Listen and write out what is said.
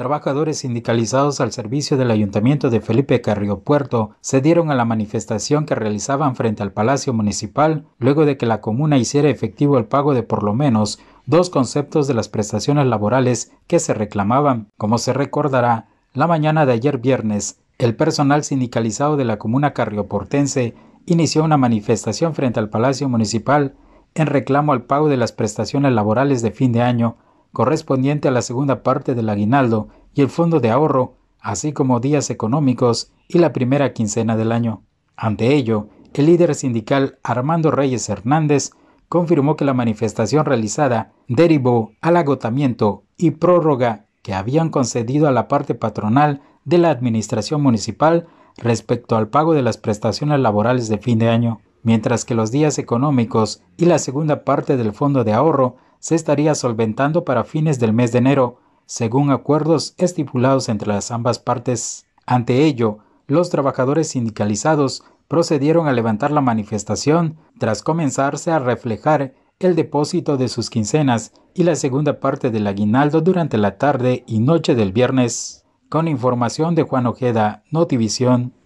Trabajadores sindicalizados al servicio del ayuntamiento de Felipe Carriopuerto se dieron a la manifestación que realizaban frente al Palacio Municipal luego de que la comuna hiciera efectivo el pago de por lo menos dos conceptos de las prestaciones laborales que se reclamaban. Como se recordará, la mañana de ayer viernes, el personal sindicalizado de la comuna carrioportense inició una manifestación frente al Palacio Municipal en reclamo al pago de las prestaciones laborales de fin de año correspondiente a la segunda parte del aguinaldo y el fondo de ahorro, así como días económicos y la primera quincena del año. Ante ello, el líder sindical Armando Reyes Hernández confirmó que la manifestación realizada derivó al agotamiento y prórroga que habían concedido a la parte patronal de la Administración Municipal respecto al pago de las prestaciones laborales de fin de año, mientras que los días económicos y la segunda parte del fondo de ahorro se estaría solventando para fines del mes de enero, según acuerdos estipulados entre las ambas partes. Ante ello, los trabajadores sindicalizados procedieron a levantar la manifestación tras comenzarse a reflejar el depósito de sus quincenas y la segunda parte del aguinaldo durante la tarde y noche del viernes. Con información de Juan Ojeda, Notivisión.